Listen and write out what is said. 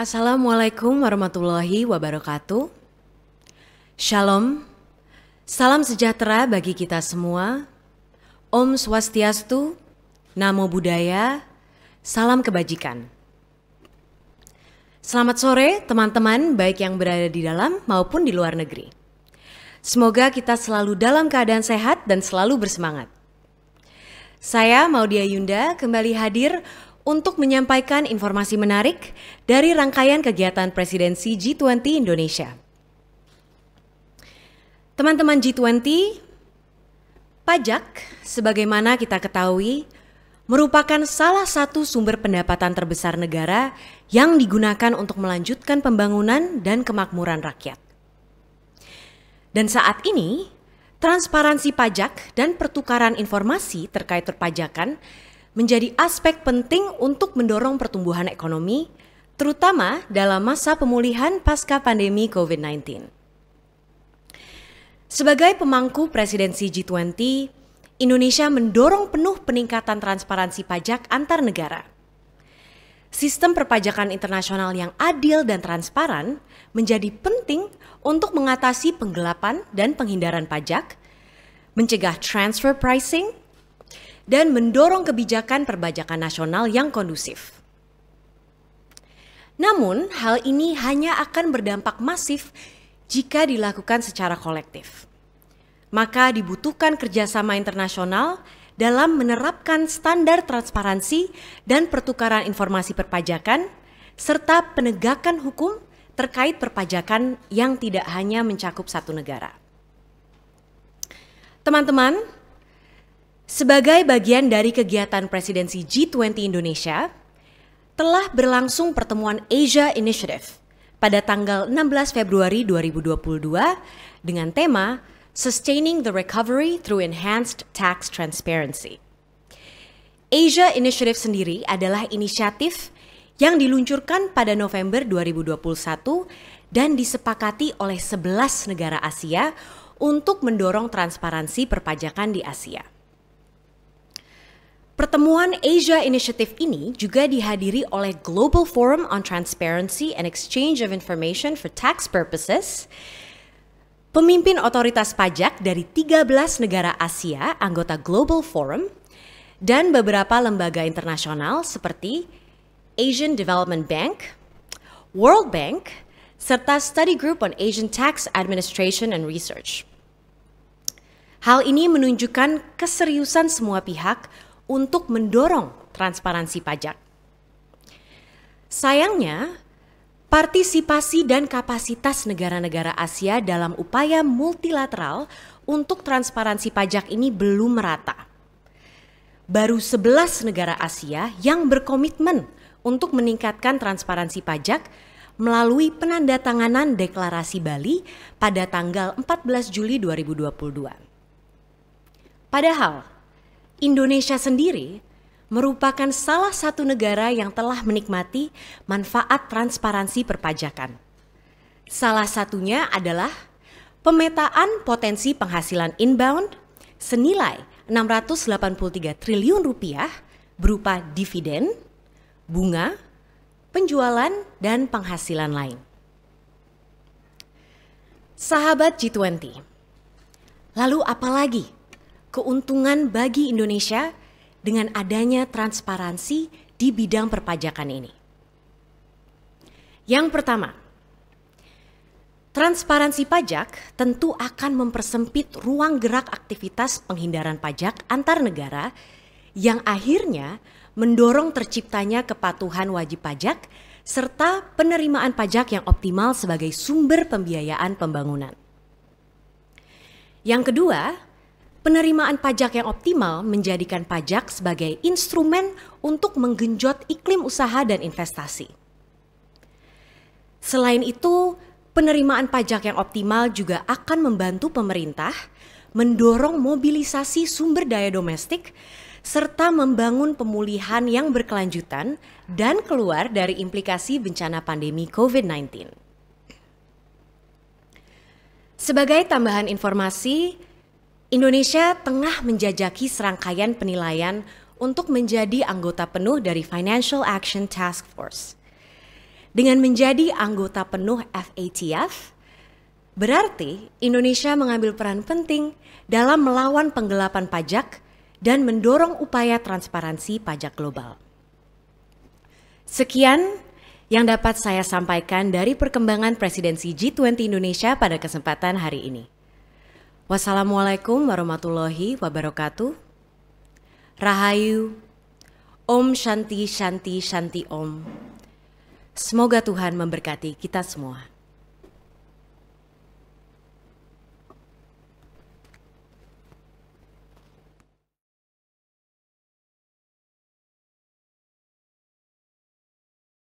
Assalamualaikum warahmatullahi wabarakatuh. Shalom, salam sejahtera bagi kita semua. Om Swastiastu, Namo Buddhaya, salam kebajikan. Selamat sore teman-teman baik yang berada di dalam maupun di luar negeri. Semoga kita selalu dalam keadaan sehat dan selalu bersemangat. Saya Maudia Yunda kembali hadir untuk menyampaikan informasi menarik dari rangkaian kegiatan presidensi G20 Indonesia. Teman-teman G20, pajak sebagaimana kita ketahui merupakan salah satu sumber pendapatan terbesar negara yang digunakan untuk melanjutkan pembangunan dan kemakmuran rakyat. Dan saat ini, transparansi pajak dan pertukaran informasi terkait perpajakan menjadi aspek penting untuk mendorong pertumbuhan ekonomi, terutama dalam masa pemulihan pasca pandemi COVID-19. Sebagai pemangku presidensi G20, Indonesia mendorong penuh peningkatan transparansi pajak antar negara. Sistem perpajakan internasional yang adil dan transparan menjadi penting untuk mengatasi penggelapan dan penghindaran pajak, mencegah transfer pricing, dan mendorong kebijakan perbajakan nasional yang kondusif. Namun, hal ini hanya akan berdampak masif jika dilakukan secara kolektif. Maka dibutuhkan kerjasama internasional dalam menerapkan standar transparansi dan pertukaran informasi perpajakan, serta penegakan hukum terkait perpajakan yang tidak hanya mencakup satu negara. Teman-teman, sebagai bagian dari kegiatan presidensi G20 Indonesia, telah berlangsung pertemuan Asia Initiative pada tanggal 16 Februari 2022 dengan tema Sustaining the Recovery Through Enhanced Tax Transparency. Asia Initiative sendiri adalah inisiatif yang diluncurkan pada November 2021 dan disepakati oleh 11 negara Asia untuk mendorong transparansi perpajakan di Asia. Pertemuan Asia Initiative ini juga dihadiri oleh Global Forum on Transparency and Exchange of Information for Tax Purposes, pemimpin otoritas pajak dari 13 negara Asia anggota Global Forum, dan beberapa lembaga internasional seperti Asian Development Bank, World Bank, serta Study Group on Asian Tax Administration and Research. Hal ini menunjukkan keseriusan semua pihak untuk mendorong transparansi pajak. Sayangnya, partisipasi dan kapasitas negara-negara Asia dalam upaya multilateral untuk transparansi pajak ini belum merata. Baru 11 negara Asia yang berkomitmen untuk meningkatkan transparansi pajak melalui penandatanganan deklarasi Bali pada tanggal 14 Juli 2022. Padahal, Indonesia sendiri merupakan salah satu negara yang telah menikmati manfaat transparansi perpajakan. Salah satunya adalah pemetaan potensi penghasilan inbound senilai 683 triliun rupiah berupa dividen, bunga, penjualan, dan penghasilan lain. Sahabat G20, lalu apa lagi keuntungan bagi Indonesia dengan adanya transparansi di bidang perpajakan ini. Yang pertama, transparansi pajak tentu akan mempersempit ruang gerak aktivitas penghindaran pajak antar negara yang akhirnya mendorong terciptanya kepatuhan wajib pajak serta penerimaan pajak yang optimal sebagai sumber pembiayaan pembangunan. Yang kedua, Penerimaan pajak yang optimal menjadikan pajak sebagai instrumen untuk menggenjot iklim usaha dan investasi. Selain itu, penerimaan pajak yang optimal juga akan membantu pemerintah mendorong mobilisasi sumber daya domestik serta membangun pemulihan yang berkelanjutan dan keluar dari implikasi bencana pandemi COVID-19. Sebagai tambahan informasi, Indonesia tengah menjajaki serangkaian penilaian untuk menjadi anggota penuh dari Financial Action Task Force. Dengan menjadi anggota penuh FATF, berarti Indonesia mengambil peran penting dalam melawan penggelapan pajak dan mendorong upaya transparansi pajak global. Sekian yang dapat saya sampaikan dari perkembangan presidensi G20 Indonesia pada kesempatan hari ini. Wassalamualaikum warahmatullahi wabarakatuh. Rahayu, Om Shanti Shanti Shanti Om. Semoga Tuhan memberkati kita semua.